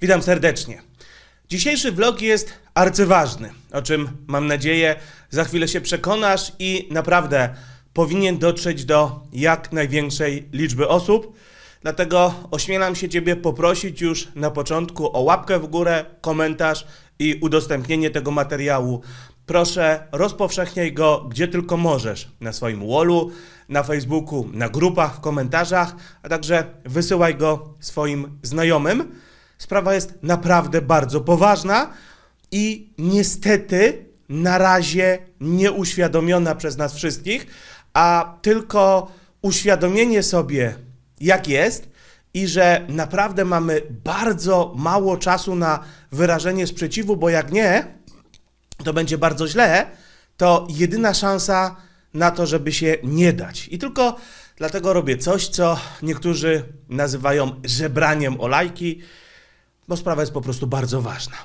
Witam serdecznie. Dzisiejszy vlog jest arcyważny, o czym mam nadzieję za chwilę się przekonasz i naprawdę powinien dotrzeć do jak największej liczby osób. Dlatego ośmielam się Ciebie poprosić już na początku o łapkę w górę, komentarz i udostępnienie tego materiału. Proszę, rozpowszechniaj go gdzie tylko możesz. Na swoim wallu, na Facebooku, na grupach, w komentarzach, a także wysyłaj go swoim znajomym. Sprawa jest naprawdę bardzo poważna i niestety na razie nieuświadomiona przez nas wszystkich, a tylko uświadomienie sobie, jak jest i że naprawdę mamy bardzo mało czasu na wyrażenie sprzeciwu, bo jak nie, to będzie bardzo źle, to jedyna szansa na to, żeby się nie dać. I tylko dlatego robię coś, co niektórzy nazywają żebraniem o lajki bo sprawa jest po prostu bardzo ważna.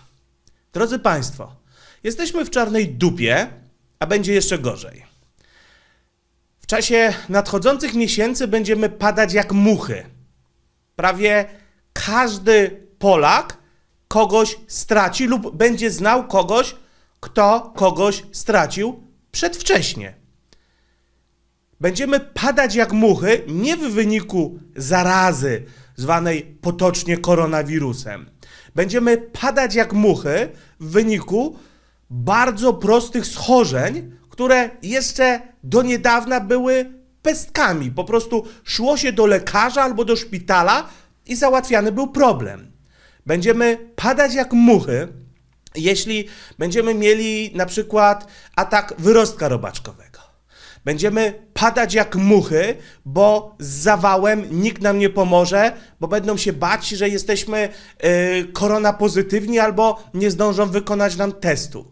Drodzy Państwo, jesteśmy w czarnej dupie, a będzie jeszcze gorzej. W czasie nadchodzących miesięcy będziemy padać jak muchy. Prawie każdy Polak kogoś straci lub będzie znał kogoś, kto kogoś stracił przedwcześnie. Będziemy padać jak muchy nie w wyniku zarazy, zwanej potocznie koronawirusem. Będziemy padać jak muchy w wyniku bardzo prostych schorzeń, które jeszcze do niedawna były pestkami. Po prostu szło się do lekarza albo do szpitala i załatwiany był problem. Będziemy padać jak muchy, jeśli będziemy mieli na przykład atak wyrostka robaczkowego. Będziemy padać jak muchy, bo z zawałem nikt nam nie pomoże, bo będą się bać, że jesteśmy yy, korona pozytywni albo nie zdążą wykonać nam testu.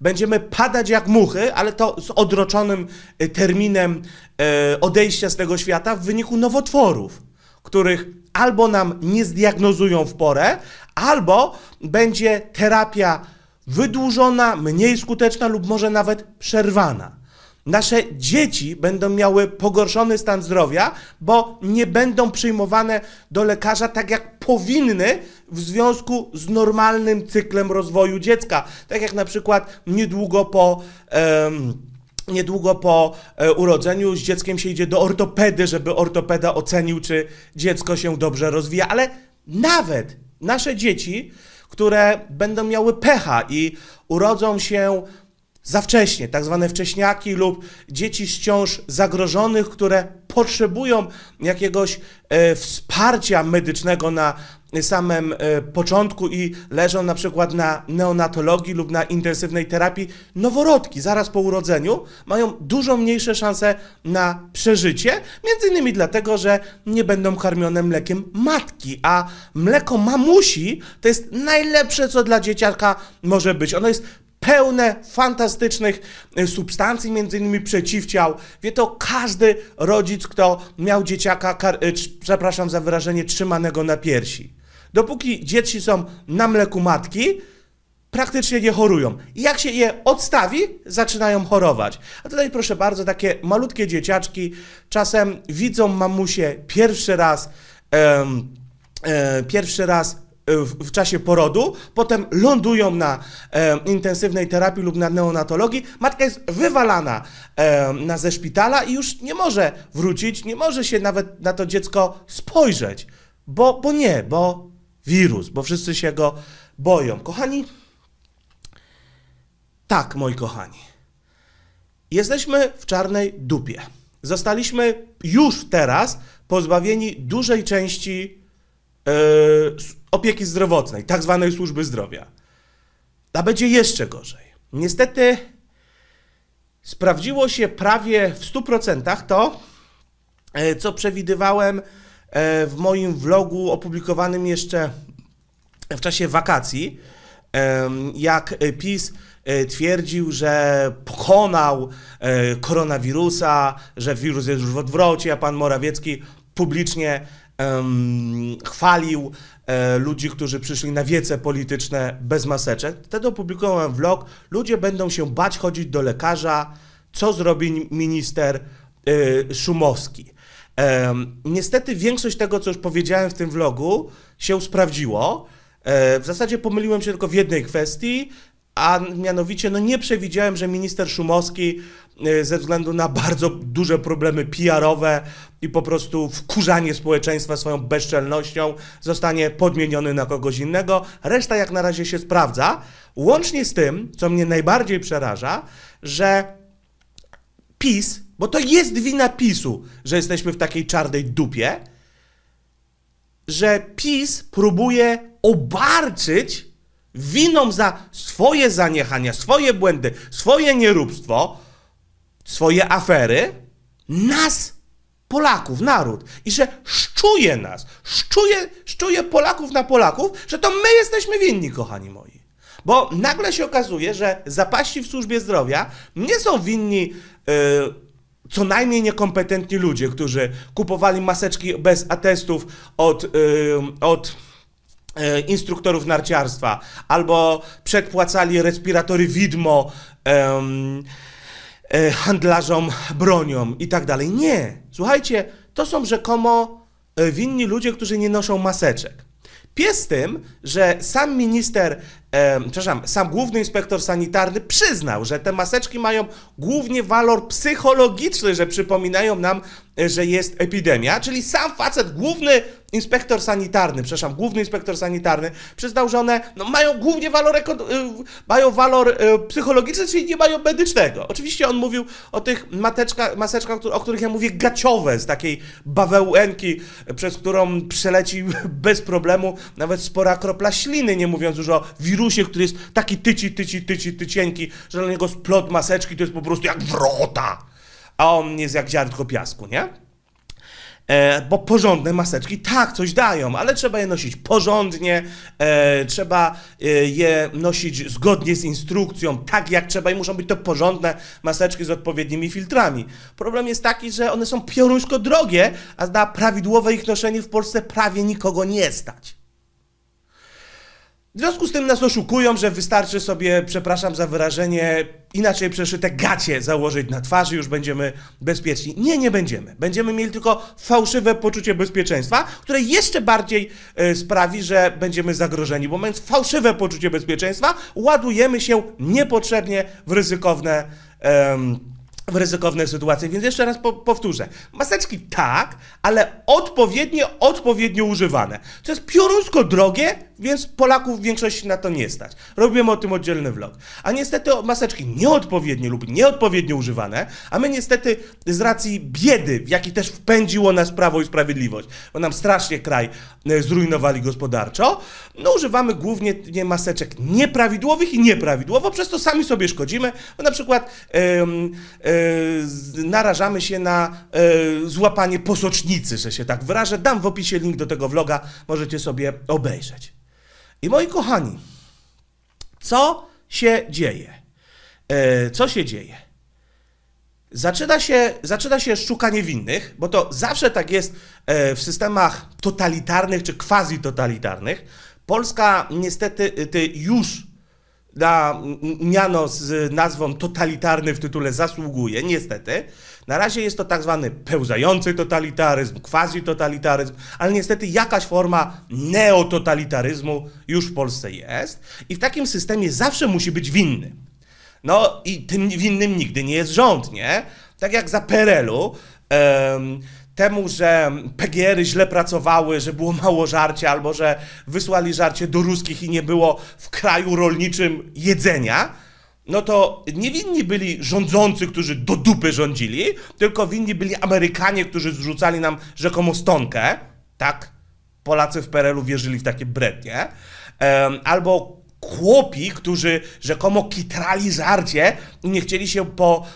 Będziemy padać jak muchy, ale to z odroczonym y, terminem yy, odejścia z tego świata w wyniku nowotworów, których albo nam nie zdiagnozują w porę, albo będzie terapia wydłużona, mniej skuteczna lub może nawet przerwana. Nasze dzieci będą miały pogorszony stan zdrowia, bo nie będą przyjmowane do lekarza tak jak powinny w związku z normalnym cyklem rozwoju dziecka. Tak jak na przykład niedługo po. Um, niedługo po e, urodzeniu z dzieckiem się idzie do ortopedy, żeby ortopeda ocenił, czy dziecko się dobrze rozwija, ale nawet nasze dzieci, które będą miały pecha i urodzą się za wcześnie, tak zwane wcześniaki lub dzieci z ciąż zagrożonych, które potrzebują jakiegoś e, wsparcia medycznego na samym e, początku i leżą na przykład na neonatologii lub na intensywnej terapii, noworodki zaraz po urodzeniu mają dużo mniejsze szanse na przeżycie, między innymi dlatego, że nie będą karmione mlekiem matki, a mleko mamusi to jest najlepsze, co dla dzieciaka może być. Ono jest pełne fantastycznych y, substancji, między innymi przeciwciał. Wie to każdy rodzic, kto miał dzieciaka, y, przepraszam za wyrażenie, trzymanego na piersi. Dopóki dzieci są na mleku matki, praktycznie nie chorują. I jak się je odstawi, zaczynają chorować. A tutaj proszę bardzo, takie malutkie dzieciaczki czasem widzą mamusię pierwszy raz, e, pierwszy raz w, w czasie porodu, potem lądują na e, intensywnej terapii lub na neonatologii, matka jest wywalana e, na, ze szpitala i już nie może wrócić, nie może się nawet na to dziecko spojrzeć, bo, bo nie, bo wirus, bo wszyscy się go boją. Kochani, tak, moi kochani, jesteśmy w czarnej dupie. Zostaliśmy już teraz pozbawieni dużej części E, opieki zdrowotnej, tak zwanej służby zdrowia. A będzie jeszcze gorzej. Niestety sprawdziło się prawie w 100% to, e, co przewidywałem e, w moim vlogu opublikowanym jeszcze w czasie wakacji, jak PiS twierdził, że pokonał koronawirusa, że wirus jest już w odwrocie, a pan Morawiecki publicznie um, chwalił e, ludzi, którzy przyszli na wiece polityczne bez maseczek. Wtedy opublikowałem vlog. Ludzie będą się bać chodzić do lekarza, co zrobi minister e, Szumowski. Niestety większość tego, co już powiedziałem w tym vlogu, się sprawdziło. E, w zasadzie pomyliłem się tylko w jednej kwestii, a mianowicie no nie przewidziałem, że minister Szumowski y, ze względu na bardzo duże problemy PR-owe i po prostu wkurzanie społeczeństwa swoją bezczelnością zostanie podmieniony na kogoś innego. Reszta jak na razie się sprawdza. Łącznie z tym, co mnie najbardziej przeraża, że PiS, bo to jest wina PiSu, że jesteśmy w takiej czarnej dupie, że PiS próbuje obarczyć winą za swoje zaniechania, swoje błędy, swoje nieróbstwo, swoje afery, nas, Polaków, naród. I że szczuje nas, szczuje, szczuje Polaków na Polaków, że to my jesteśmy winni, kochani moi. Bo nagle się okazuje, że zapaści w służbie zdrowia nie są winni yy, co najmniej niekompetentni ludzie, którzy kupowali maseczki bez atestów od, yy, od E, instruktorów narciarstwa, albo przedpłacali respiratory widmo um, handlarzom bronią i tak dalej. Nie. Słuchajcie, to są rzekomo e, winni ludzie, którzy nie noszą maseczek. Pies tym, że sam minister e, przepraszam, sam główny inspektor sanitarny przyznał, że te maseczki mają głównie walor psychologiczny, że przypominają nam, e, że jest epidemia, czyli sam facet, główny inspektor sanitarny, przepraszam, główny inspektor sanitarny przyznał, że one no, mają głównie walor, e, mają walor e, psychologiczny, czyli nie mają medycznego. Oczywiście on mówił o tych mateczka, maseczkach, o których ja mówię, gaciowe, z takiej bawełenki, przez którą przeleci bez problemu nawet spora kropla śliny, nie mówiąc już o wirusach wirusie, który jest taki tyci, tyci, tyci, tycienki, że na niego splot maseczki to jest po prostu jak wrota, a on jest jak ziarnko piasku, nie? E, bo porządne maseczki tak coś dają, ale trzeba je nosić porządnie, e, trzeba e, je nosić zgodnie z instrukcją, tak jak trzeba i muszą być to porządne maseczki z odpowiednimi filtrami. Problem jest taki, że one są pioruńsko drogie, a na prawidłowe ich noszenie w Polsce prawie nikogo nie stać. W związku z tym nas oszukują, że wystarczy sobie, przepraszam za wyrażenie, inaczej przeszyte gacie założyć na twarzy, już będziemy bezpieczni. Nie, nie będziemy. Będziemy mieli tylko fałszywe poczucie bezpieczeństwa, które jeszcze bardziej y, sprawi, że będziemy zagrożeni, bo mając fałszywe poczucie bezpieczeństwa, ładujemy się niepotrzebnie w ryzykowne. Ym, w ryzykowne sytuacje. Więc jeszcze raz po, powtórzę. Maseczki tak, ale odpowiednio, odpowiednio używane. Co jest piorunsko drogie, więc Polaków w większości na to nie stać. Robimy o tym oddzielny vlog. A niestety maseczki nieodpowiednio lub nieodpowiednio używane, a my niestety z racji biedy, w jakiej też wpędziło nas Prawo i Sprawiedliwość, bo nam strasznie kraj e, zrujnowali gospodarczo, no używamy głównie nie, maseczek nieprawidłowych i nieprawidłowo, przez to sami sobie szkodzimy, bo na przykład... Yy, yy, narażamy się na e, złapanie posocznicy, że się tak wyrażę. Dam w opisie link do tego vloga, możecie sobie obejrzeć. I moi kochani, co się dzieje? E, co się dzieje? Zaczyna się, zaczyna się szukanie winnych, bo to zawsze tak jest e, w systemach totalitarnych czy quasi-totalitarnych. Polska niestety już na miano z nazwą totalitarny w tytule zasługuje, niestety. Na razie jest to tak zwany pełzający totalitaryzm, quasi-totalitaryzm, ale niestety jakaś forma neototalitaryzmu już w Polsce jest i w takim systemie zawsze musi być winny. No i tym winnym nigdy nie jest rząd, nie? Tak jak za Perelu temu, że PGR-y źle pracowały, że było mało żarcia, albo że wysłali żarcie do ruskich i nie było w kraju rolniczym jedzenia, no to nie winni byli rządzący, którzy do dupy rządzili, tylko winni byli Amerykanie, którzy zrzucali nam rzekomo stonkę, tak? Polacy w Perelu wierzyli w takie brednie. Albo chłopi, którzy rzekomo kitrali żarcie i nie chcieli się po,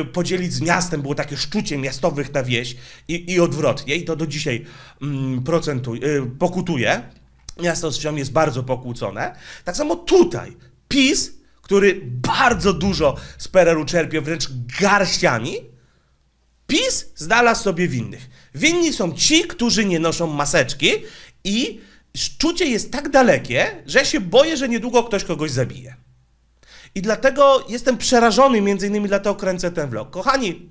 y, podzielić z miastem, było takie szczucie miastowych na wieś i, i odwrotnie i to do dzisiaj mm, procentuj, y, pokutuje. Miasto z wsią jest bardzo pokłócone. Tak samo tutaj PiS, który bardzo dużo z PRL-u czerpie, wręcz garściami, PiS znalazł sobie winnych. Winni są ci, którzy nie noszą maseczki i Szczucie jest tak dalekie, że ja się boję, że niedługo ktoś kogoś zabije. I dlatego jestem przerażony, między innymi dlatego kręcę ten vlog. Kochani,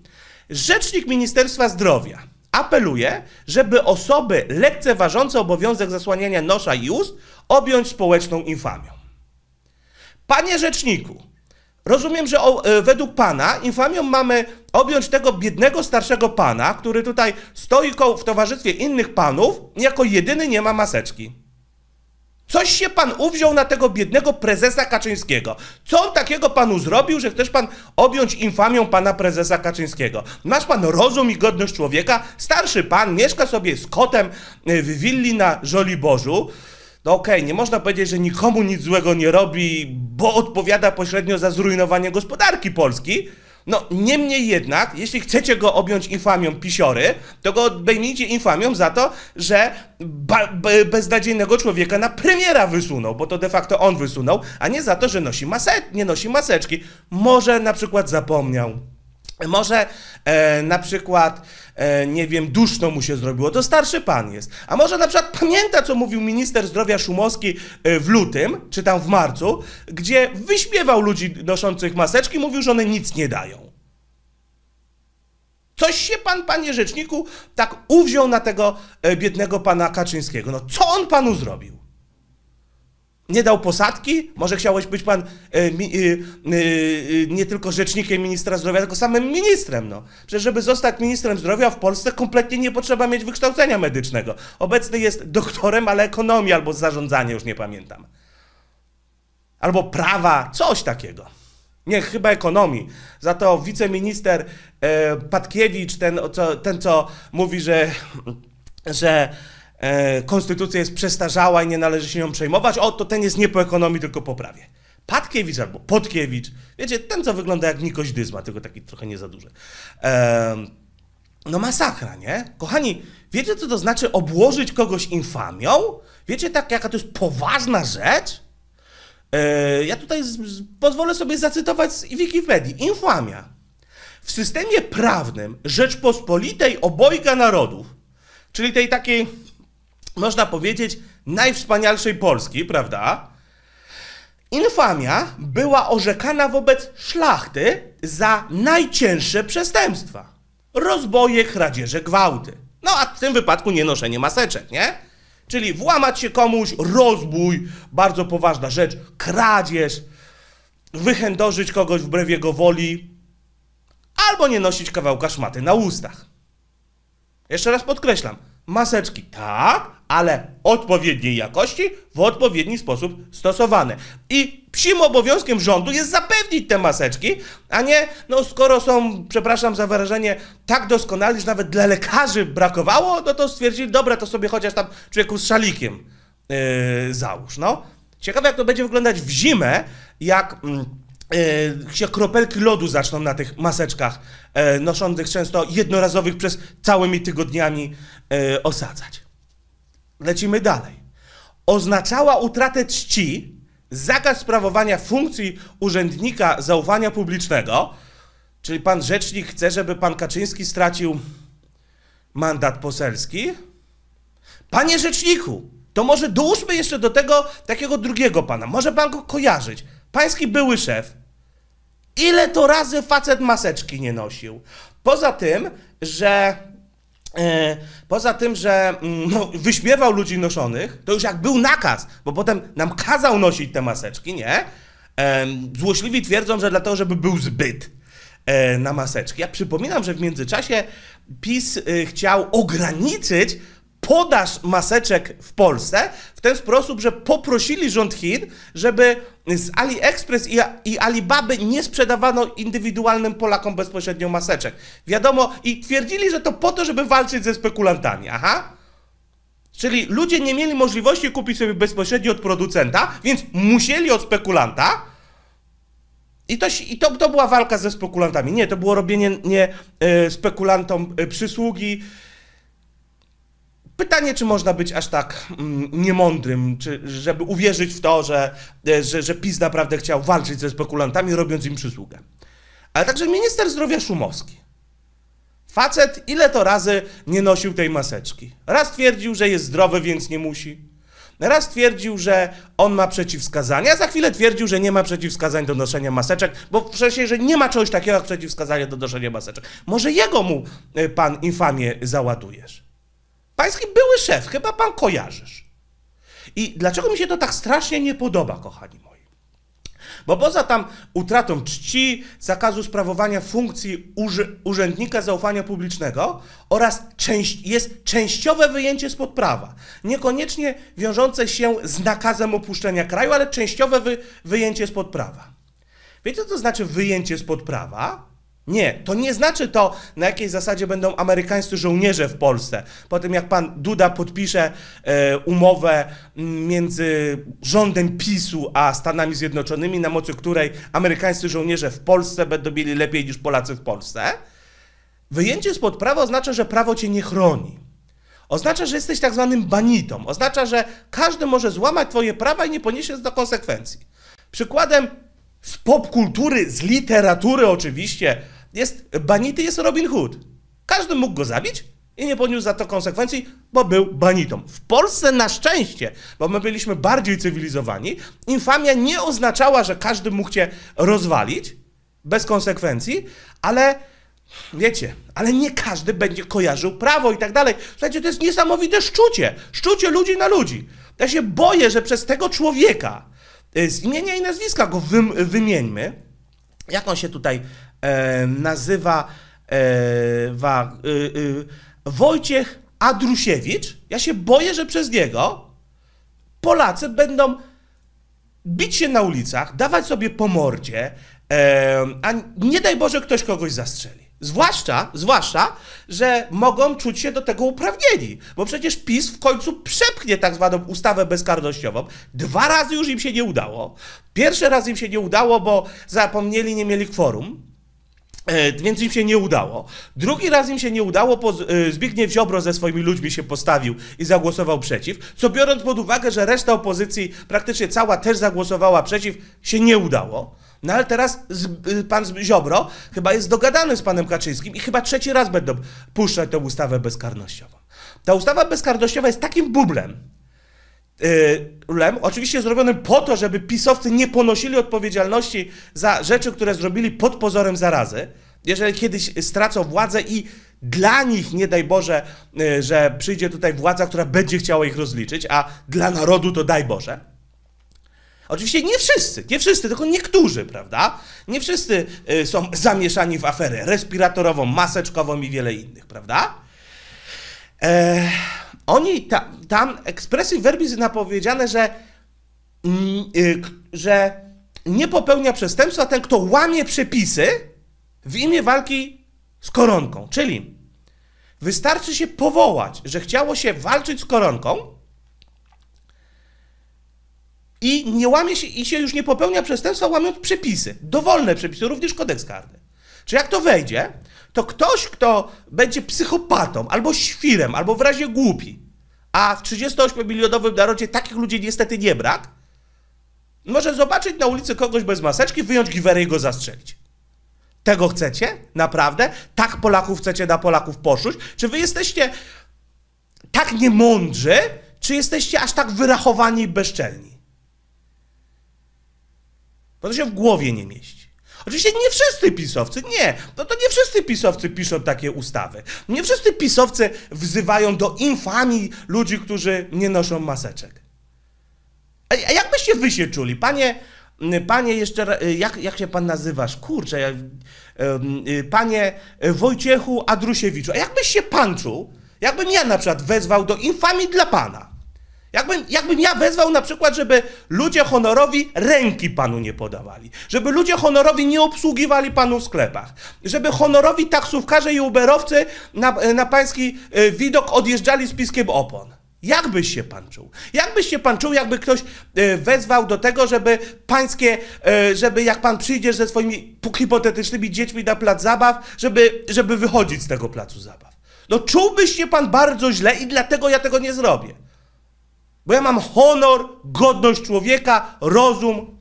Rzecznik Ministerstwa Zdrowia apeluje, żeby osoby lekceważące obowiązek zasłaniania nosza i ust objąć społeczną infamią. Panie rzeczniku, Rozumiem, że o, e, według pana infamią mamy objąć tego biednego starszego pana, który tutaj stoi w towarzystwie innych panów, jako jedyny nie ma maseczki. Coś się pan uwziął na tego biednego prezesa Kaczyńskiego. Co on takiego panu zrobił, że chcesz pan objąć infamią pana prezesa Kaczyńskiego? Masz pan rozum i godność człowieka? Starszy pan mieszka sobie z kotem e, w willi na Żoliborzu. Bożu no okej, okay, nie można powiedzieć, że nikomu nic złego nie robi, bo odpowiada pośrednio za zrujnowanie gospodarki Polski. No, niemniej jednak, jeśli chcecie go objąć infamią pisiory, to go obejmijcie infamią za to, że beznadziejnego człowieka na premiera wysunął, bo to de facto on wysunął, a nie za to, że nosi mase nie nosi maseczki. Może na przykład zapomniał. Może e, na przykład, e, nie wiem, duszno mu się zrobiło, to starszy pan jest. A może na przykład pamięta, co mówił minister zdrowia Szumowski e, w lutym, czy tam w marcu, gdzie wyśmiewał ludzi noszących maseczki, mówił, że one nic nie dają. Coś się pan, panie rzeczniku, tak uwziął na tego e, biednego pana Kaczyńskiego. No co on panu zrobił? Nie dał posadki? Może chciałeś być pan e, e, e, nie tylko rzecznikiem ministra zdrowia, tylko samym ministrem, no. Przecież żeby zostać ministrem zdrowia w Polsce kompletnie nie potrzeba mieć wykształcenia medycznego. Obecny jest doktorem, ale ekonomii albo zarządzania, już nie pamiętam. Albo prawa, coś takiego. Nie, chyba ekonomii. Za to wiceminister Patkiewicz, ten co, ten, co mówi, że, że E, konstytucja jest przestarzała i nie należy się nią przejmować, o, to ten jest nie po ekonomii, tylko po prawie. Patkiewicz albo Podkiewicz, wiecie, ten, co wygląda jak Nikoś Dyzma, tylko taki trochę nie za duży. E, no masakra, nie? Kochani, wiecie, co to znaczy obłożyć kogoś infamią? Wiecie, tak, jaka to jest poważna rzecz? E, ja tutaj z, z, pozwolę sobie zacytować z Wikipedii. Infamia. W systemie prawnym Rzeczpospolitej obojga narodów, czyli tej takiej można powiedzieć, najwspanialszej Polski, prawda? Infamia była orzekana wobec szlachty za najcięższe przestępstwa. Rozboje, kradzieże, gwałty. No a w tym wypadku nie noszenie maseczek, nie? Czyli włamać się komuś, rozbój, bardzo poważna rzecz, kradzież, wychędożyć kogoś wbrew jego woli, albo nie nosić kawałka szmaty na ustach. Jeszcze raz podkreślam, maseczki. Tak, ale odpowiedniej jakości, w odpowiedni sposób stosowane. I psim obowiązkiem rządu jest zapewnić te maseczki, a nie, no skoro są, przepraszam za wyrażenie, tak doskonali, że nawet dla lekarzy brakowało, no to stwierdzili, dobra, to sobie chociaż tam człowieku z szalikiem yy, załóż, no. Ciekawe, jak to będzie wyglądać w zimę, jak... Mm, E, się kropelki lodu zaczną na tych maseczkach, e, noszących często jednorazowych przez całymi tygodniami e, osadzać. Lecimy dalej. Oznaczała utratę czci, zakaz sprawowania funkcji urzędnika zaufania publicznego, czyli pan rzecznik chce, żeby pan Kaczyński stracił mandat poselski. Panie rzeczniku, to może dołóżmy jeszcze do tego takiego drugiego pana. Może pan go kojarzyć pański były szef, ile to razy facet maseczki nie nosił? Poza tym, że e, Poza tym, że mm, no, wyśmiewał ludzi noszonych, to już jak był nakaz, bo potem nam kazał nosić te maseczki, nie? E, złośliwi twierdzą, że dlatego, żeby był zbyt e, na maseczki. Ja przypominam, że w międzyczasie PiS chciał ograniczyć podaż maseczek w Polsce w ten sposób, że poprosili rząd Chin, żeby z AliExpress i, i Alibaby nie sprzedawano indywidualnym Polakom bezpośrednio maseczek. Wiadomo, i twierdzili, że to po to, żeby walczyć ze spekulantami. Aha. Czyli ludzie nie mieli możliwości kupić sobie bezpośrednio od producenta, więc musieli od spekulanta. I, to, i to, to była walka ze spekulantami. Nie, to było robienie nie, e, spekulantom e, przysługi, Pytanie, czy można być aż tak mm, niemądrym, czy, żeby uwierzyć w to, że, e, że, że PiS naprawdę chciał walczyć ze spekulantami, robiąc im przysługę. Ale także minister zdrowia Szumowski. Facet ile to razy nie nosił tej maseczki? Raz twierdził, że jest zdrowy, więc nie musi. Raz twierdził, że on ma przeciwwskazania, za chwilę twierdził, że nie ma przeciwwskazań do noszenia maseczek, bo wcześniej, że nie ma czegoś takiego jak przeciwwskazania do noszenia maseczek. Może jego mu e, pan infamię załadujesz? Pański były szef, chyba pan kojarzysz. I dlaczego mi się to tak strasznie nie podoba, kochani moi? Bo poza tam utratą czci, zakazu sprawowania funkcji urzy, urzędnika zaufania publicznego oraz jest częściowe wyjęcie spod prawa. Niekoniecznie wiążące się z nakazem opuszczenia kraju, ale częściowe wy, wyjęcie spod prawa. Wiecie, co to znaczy wyjęcie spod prawa? Nie, to nie znaczy to, na jakiej zasadzie będą amerykańscy żołnierze w Polsce. Po tym, jak pan Duda podpisze e, umowę między rządem PiSu a Stanami Zjednoczonymi, na mocy której amerykańscy żołnierze w Polsce będą mieli lepiej niż Polacy w Polsce, wyjęcie spod prawa oznacza, że prawo cię nie chroni. Oznacza, że jesteś tak zwanym banitą. Oznacza, że każdy może złamać twoje prawa i nie poniesie do konsekwencji. Przykładem z popkultury, z literatury oczywiście, jest, banity jest Robin Hood. Każdy mógł go zabić i nie poniósł za to konsekwencji, bo był banitą. W Polsce na szczęście, bo my byliśmy bardziej cywilizowani, infamia nie oznaczała, że każdy mógł cię rozwalić bez konsekwencji, ale Wiecie, ale nie każdy będzie kojarzył prawo i tak dalej. Słuchajcie, to jest niesamowite szczucie. Szczucie ludzi na ludzi. Ja się boję, że przez tego człowieka y, z imienia i nazwiska go wy, wymieńmy. Jak on się tutaj E, nazywa e, y, y, Wojciech Adrusiewicz. Ja się boję, że przez niego Polacy będą bić się na ulicach, dawać sobie po mordzie, e, a nie daj Boże ktoś kogoś zastrzeli. Zwłaszcza, zwłaszcza, że mogą czuć się do tego uprawnieni, bo przecież PiS w końcu przepchnie tak zwaną ustawę bezkarnościową. Dwa razy już im się nie udało. Pierwszy raz im się nie udało, bo zapomnieli, nie mieli kworum. E, więc im się nie udało. Drugi raz im się nie udało, bo e, Zbigniew Ziobro ze swoimi ludźmi się postawił i zagłosował przeciw, co biorąc pod uwagę, że reszta opozycji, praktycznie cała też zagłosowała przeciw, się nie udało. No ale teraz e, pan Ziobro chyba jest dogadany z panem Kaczyńskim i chyba trzeci raz będą puszczać tę ustawę bezkarnościową. Ta ustawa bezkarnościowa jest takim bublem, Y, lem, oczywiście zrobionym po to, żeby pisowcy nie ponosili odpowiedzialności za rzeczy, które zrobili pod pozorem zarazy, jeżeli kiedyś stracą władzę i dla nich, nie daj Boże, y, że przyjdzie tutaj władza, która będzie chciała ich rozliczyć, a dla narodu to daj Boże. Oczywiście nie wszyscy, nie wszyscy, tylko niektórzy, prawda? Nie wszyscy y, są zamieszani w aferę respiratorową, maseczkową i wiele innych, prawda? Eee... Oni ta, tam ekspresji verbis napowiedziane, że, mm, y, że nie popełnia przestępstwa ten, kto łamie przepisy w imię walki z koronką. Czyli wystarczy się powołać, że chciało się walczyć z koronką i nie łamie się, i się już nie popełnia przestępstwa łamiąc przepisy, dowolne przepisy, również kodeks karny. Czy jak to wejdzie, to ktoś, kto będzie psychopatą, albo świrem, albo w razie głupi, a w 38-milionowym narodzie takich ludzi niestety nie brak, może zobaczyć na ulicy kogoś bez maseczki, wyjąć giwerę i go zastrzelić. Tego chcecie? Naprawdę? Tak Polaków chcecie na Polaków poszuć? Czy wy jesteście tak niemądrzy, czy jesteście aż tak wyrachowani i bezczelni? Bo to się w głowie nie mieści. Oczywiście nie wszyscy pisowcy, nie. No to nie wszyscy pisowcy piszą takie ustawy. Nie wszyscy pisowcy wzywają do infamii ludzi, którzy nie noszą maseczek. A, a jak byście wy się czuli? Panie, panie jeszcze, jak, jak się pan nazywasz? Kurczę, ja, y, panie Wojciechu Adrusiewiczu, a jak byś się pan czuł, jakbym ja na przykład wezwał do infamii dla pana? Jakbym, jakbym ja wezwał na przykład, żeby ludzie honorowi ręki panu nie podawali, żeby ludzie honorowi nie obsługiwali panu w sklepach, żeby honorowi taksówkarze i uberowcy na, na pański e, widok odjeżdżali z piskiem opon. Jak byś się pan czuł? Jak byś się pan czuł, jakby ktoś e, wezwał do tego, żeby pańskie, e, żeby jak pan przyjdziesz ze swoimi hipotetycznymi dziećmi na plac zabaw, żeby, żeby wychodzić z tego placu zabaw? No czułbyś się pan bardzo źle i dlatego ja tego nie zrobię. Bo ja mam honor, godność człowieka, rozum.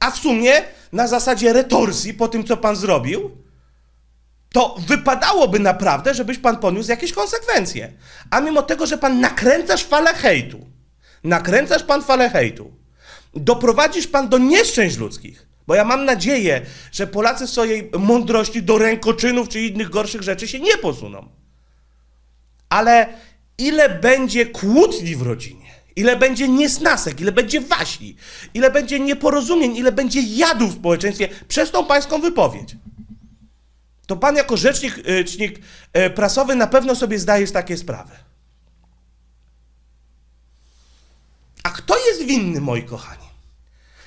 A w sumie na zasadzie retorsji po tym, co pan zrobił, to wypadałoby naprawdę, żebyś pan poniósł jakieś konsekwencje. A mimo tego, że pan nakręcasz falę hejtu, nakręcasz pan falę hejtu, doprowadzisz pan do nieszczęść ludzkich. Bo ja mam nadzieję, że Polacy swojej mądrości do rękoczynów czy innych gorszych rzeczy się nie posuną ale ile będzie kłótni w rodzinie, ile będzie niesnasek, ile będzie waśni, ile będzie nieporozumień, ile będzie jadów w społeczeństwie przez tą pańską wypowiedź. To pan jako rzecznik e, e, prasowy na pewno sobie zdaje z takie sprawy. A kto jest winny, moi kochani?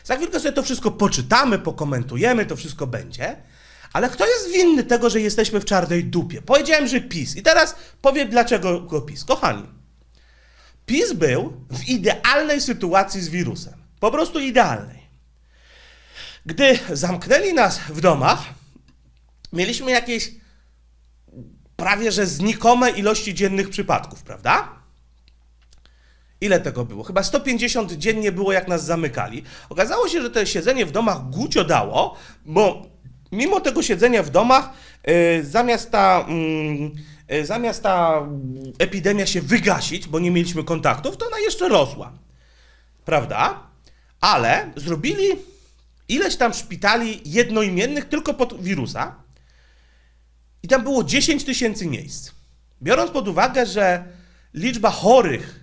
Za chwilkę sobie to wszystko poczytamy, pokomentujemy, to wszystko będzie. Ale kto jest winny tego, że jesteśmy w czarnej dupie? Powiedziałem, że PiS. I teraz powiem, dlaczego go PiS. Kochani, PiS był w idealnej sytuacji z wirusem. Po prostu idealnej. Gdy zamknęli nas w domach, mieliśmy jakieś prawie że znikome ilości dziennych przypadków, prawda? Ile tego było? Chyba 150 dziennie było, jak nas zamykali. Okazało się, że to siedzenie w domach gucio dało, bo mimo tego siedzenia w domach, e, zamiast ta, mm, e, zamiast ta epidemia się wygasić, bo nie mieliśmy kontaktów, to ona jeszcze rosła. Prawda? Ale zrobili ileś tam szpitali jednoimiennych tylko pod wirusa i tam było 10 tysięcy miejsc. Biorąc pod uwagę, że liczba chorych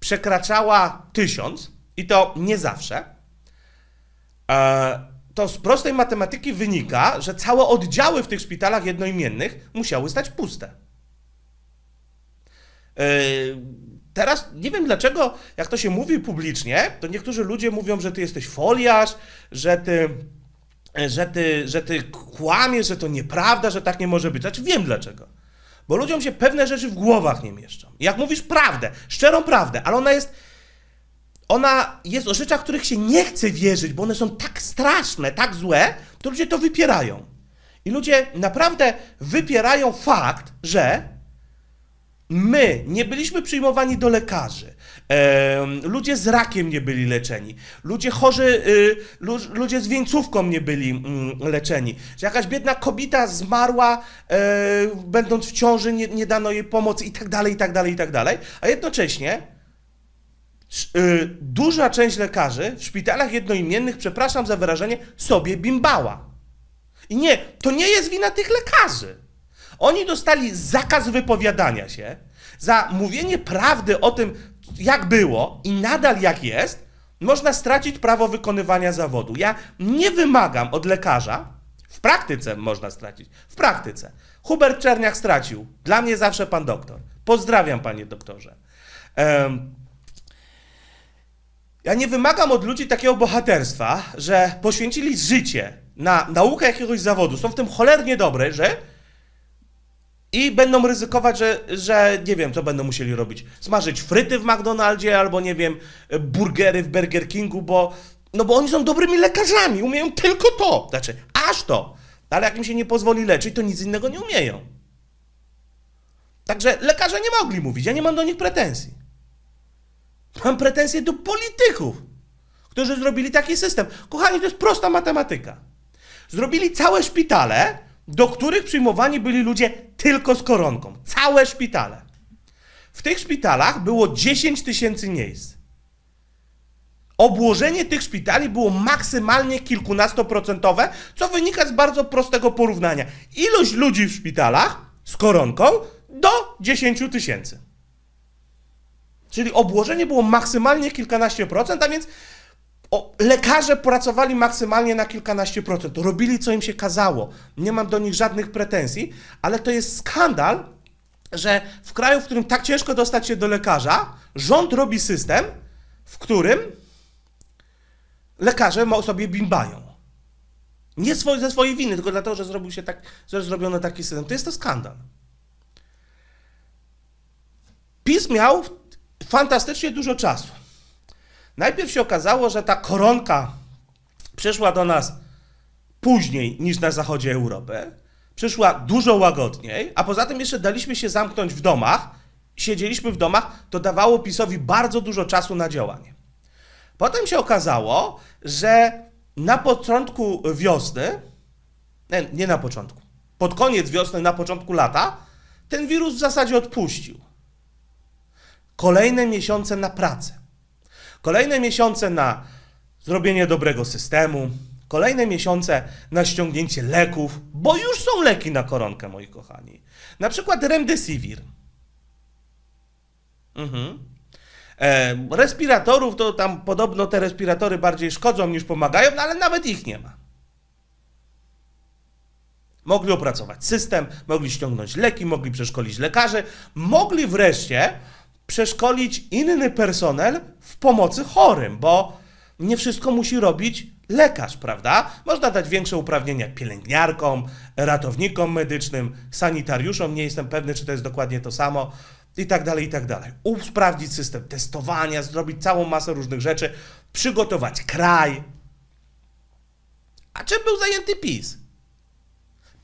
przekraczała tysiąc, i to nie zawsze, e, to z prostej matematyki wynika, że całe oddziały w tych szpitalach jednoimiennych musiały stać puste. E, teraz nie wiem dlaczego, jak to się mówi publicznie, to niektórzy ludzie mówią, że ty jesteś foliarz, że ty, że ty, że ty kłamiesz, że to nieprawda, że tak nie może być. Znaczy wiem dlaczego bo ludziom się pewne rzeczy w głowach nie mieszczą. Jak mówisz prawdę, szczerą prawdę, ale ona jest ona jest o rzeczach, których się nie chce wierzyć, bo one są tak straszne, tak złe, to ludzie to wypierają. I ludzie naprawdę wypierają fakt, że my nie byliśmy przyjmowani do lekarzy. Ludzie z rakiem nie byli leczeni, ludzie chorzy, y, ludzie z wieńcówką nie byli mm, leczeni, że jakaś biedna kobieta zmarła, e, będąc w ciąży, nie, nie dano jej pomocy i tak dalej, i tak dalej, i tak dalej, a jednocześnie Y, duża część lekarzy w szpitalach jednoimiennych, przepraszam za wyrażenie, sobie bimbała. I nie, to nie jest wina tych lekarzy. Oni dostali zakaz wypowiadania się za mówienie prawdy o tym, jak było i nadal jak jest, można stracić prawo wykonywania zawodu. Ja nie wymagam od lekarza, w praktyce można stracić, w praktyce. Hubert Czerniak stracił, dla mnie zawsze pan doktor. Pozdrawiam panie doktorze. Um, ja nie wymagam od ludzi takiego bohaterstwa, że poświęcili życie na naukę jakiegoś zawodu, są w tym cholernie dobre, że i będą ryzykować, że, że nie wiem, co będą musieli robić. Smażyć fryty w McDonaldzie albo nie wiem, burgery w Burger Kingu, bo no bo oni są dobrymi lekarzami, umieją tylko to, znaczy aż to. No ale jak im się nie pozwoli leczyć, to nic innego nie umieją. Także lekarze nie mogli mówić, ja nie mam do nich pretensji. Mam pretensje do polityków, którzy zrobili taki system. Kochani, to jest prosta matematyka. Zrobili całe szpitale, do których przyjmowani byli ludzie tylko z koronką. Całe szpitale. W tych szpitalach było 10 tysięcy miejsc. Obłożenie tych szpitali było maksymalnie kilkunastoprocentowe, co wynika z bardzo prostego porównania. Ilość ludzi w szpitalach z koronką do 10 tysięcy. Czyli obłożenie było maksymalnie kilkanaście procent, a więc o, lekarze pracowali maksymalnie na kilkanaście procent, robili co im się kazało. Nie mam do nich żadnych pretensji, ale to jest skandal, że w kraju, w którym tak ciężko dostać się do lekarza, rząd robi system, w którym lekarze sobie bimbają. Nie ze swojej winy, tylko dlatego, że zrobił się tak, że zrobiono taki system. To jest to skandal. PiS miał fantastycznie dużo czasu. Najpierw się okazało, że ta koronka przyszła do nas później niż na zachodzie Europy, przyszła dużo łagodniej, a poza tym jeszcze daliśmy się zamknąć w domach, siedzieliśmy w domach, to dawało PiSowi bardzo dużo czasu na działanie. Potem się okazało, że na początku wiosny, nie, nie na początku, pod koniec wiosny, na początku lata, ten wirus w zasadzie odpuścił kolejne miesiące na pracę, kolejne miesiące na zrobienie dobrego systemu, kolejne miesiące na ściągnięcie leków, bo już są leki na koronkę, moi kochani. Na przykład remdesivir. Mhm. E, respiratorów to tam podobno te respiratory bardziej szkodzą niż pomagają, no ale nawet ich nie ma. Mogli opracować system, mogli ściągnąć leki, mogli przeszkolić lekarzy, mogli wreszcie przeszkolić inny personel w pomocy chorym, bo nie wszystko musi robić lekarz, prawda? Można dać większe uprawnienia pielęgniarkom, ratownikom medycznym, sanitariuszom, nie jestem pewny, czy to jest dokładnie to samo, i tak dalej, i tak dalej. Usprawdzić system testowania, zrobić całą masę różnych rzeczy, przygotować kraj. A czym był zajęty PiS?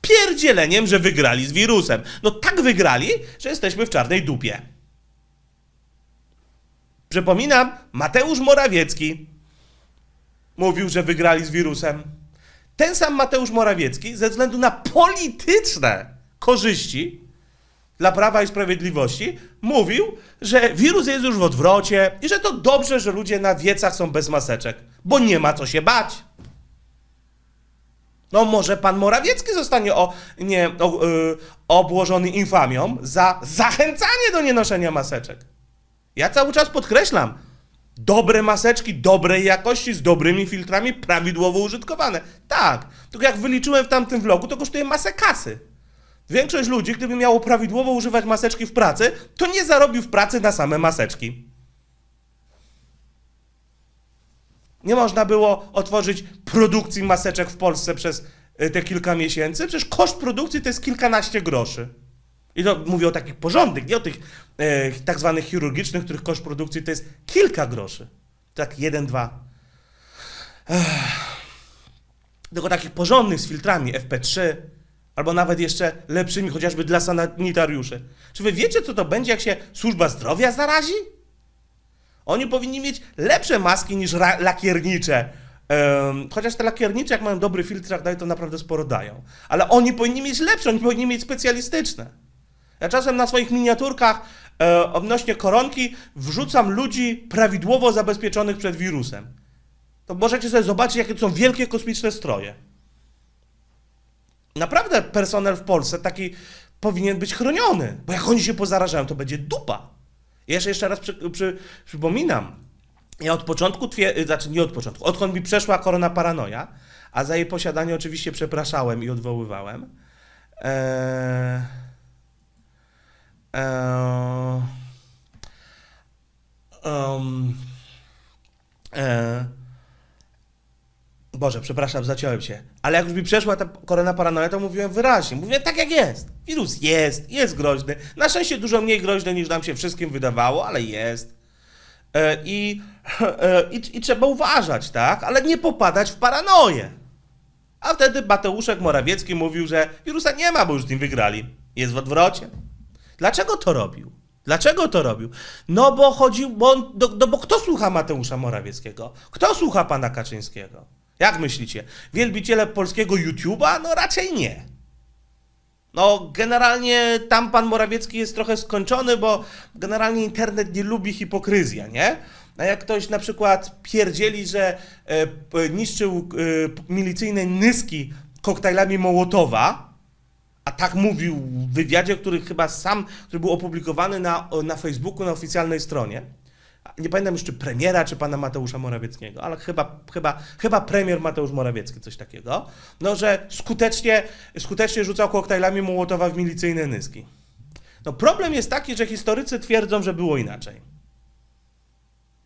Pierdzieleniem, że wygrali z wirusem. No tak wygrali, że jesteśmy w czarnej dupie. Przypominam, Mateusz Morawiecki mówił, że wygrali z wirusem. Ten sam Mateusz Morawiecki ze względu na polityczne korzyści dla Prawa i Sprawiedliwości mówił, że wirus jest już w odwrocie i że to dobrze, że ludzie na wiecach są bez maseczek, bo nie ma co się bać. No może pan Morawiecki zostanie o, nie, o, yy, obłożony infamią za zachęcanie do nienoszenia maseczek. Ja cały czas podkreślam, dobre maseczki, dobrej jakości, z dobrymi filtrami, prawidłowo użytkowane. Tak, tylko jak wyliczyłem w tamtym vlogu, to kosztuje masę kasy. Większość ludzi, gdyby miało prawidłowo używać maseczki w pracy, to nie zarobił w pracy na same maseczki. Nie można było otworzyć produkcji maseczek w Polsce przez y, te kilka miesięcy. Przecież koszt produkcji to jest kilkanaście groszy. I to mówię o takich porządnych, nie o tych e, tak zwanych chirurgicznych, których koszt produkcji to jest kilka groszy. Tak, jeden, dwa. Ech. Tylko takich porządnych z filtrami FP3, albo nawet jeszcze lepszymi, chociażby dla sanitariuszy. Czy wy wiecie, co to będzie, jak się służba zdrowia zarazi? Oni powinni mieć lepsze maski niż lakiernicze. Um, chociaż te lakiernicze, jak mają dobry filtr, to naprawdę sporo dają. Ale oni powinni mieć lepsze, oni powinni mieć specjalistyczne. Ja czasem na swoich miniaturkach e, odnośnie koronki wrzucam ludzi prawidłowo zabezpieczonych przed wirusem. To możecie sobie zobaczyć, jakie to są wielkie kosmiczne stroje. Naprawdę personel w Polsce taki powinien być chroniony, bo jak oni się pozarażają, to będzie dupa. jeszcze, jeszcze raz przy, przy, przypominam, ja od początku, twie, znaczy nie od początku, odkąd mi przeszła korona paranoja, a za jej posiadanie oczywiście przepraszałem i odwoływałem. Eee... E, um, e, Boże, przepraszam, zaciąłem się. Ale jak już mi przeszła ta korona paranoja, to mówiłem wyraźnie. Mówię tak jak jest. Wirus jest, jest groźny. Na szczęście dużo mniej groźny niż nam się wszystkim wydawało, ale jest. Eee, I, eee, i, i trzeba uważać, tak? Ale nie popadać w paranoję. A wtedy Bateuszek Morawiecki mówił, że wirusa nie ma, bo już z nim wygrali. Jest w odwrocie. Dlaczego to robił? Dlaczego to robił? No bo chodził, bo, on, do, do, no bo kto słucha Mateusza Morawieckiego? Kto słucha pana Kaczyńskiego? Jak myślicie? Wielbiciele polskiego YouTube'a? No raczej nie. No, generalnie tam pan Morawiecki jest trochę skończony, bo generalnie internet nie lubi hipokryzja, nie? A jak ktoś na przykład pierdzieli, że e, niszczył e, milicyjne nyski koktajlami Mołotowa, a tak mówił w wywiadzie, który chyba sam, który był opublikowany na, na Facebooku, na oficjalnej stronie, nie pamiętam jeszcze premiera czy pana Mateusza Morawieckiego, ale chyba, chyba, chyba premier Mateusz Morawiecki, coś takiego, no że skutecznie, skutecznie rzucał koktajlami Mołotowa w milicyjne nyski. No problem jest taki, że historycy twierdzą, że było inaczej.